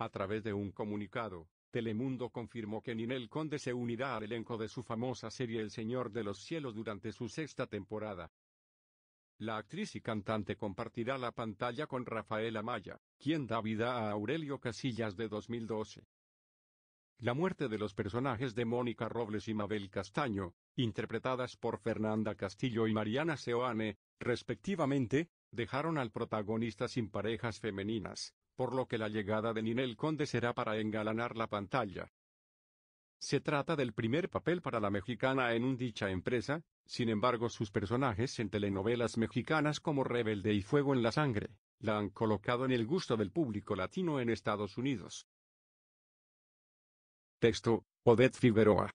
A través de un comunicado, Telemundo confirmó que Ninel Conde se unirá al elenco de su famosa serie El Señor de los Cielos durante su sexta temporada. La actriz y cantante compartirá la pantalla con Rafael Amaya, quien da vida a Aurelio Casillas de 2012. La muerte de los personajes de Mónica Robles y Mabel Castaño, interpretadas por Fernanda Castillo y Mariana Seoane, respectivamente, dejaron al protagonista sin parejas femeninas, por lo que la llegada de Ninel Conde será para engalanar la pantalla. Se trata del primer papel para la mexicana en un dicha empresa, sin embargo sus personajes en telenovelas mexicanas como Rebelde y Fuego en la Sangre, la han colocado en el gusto del público latino en Estados Unidos. Texto, Odette Figueroa.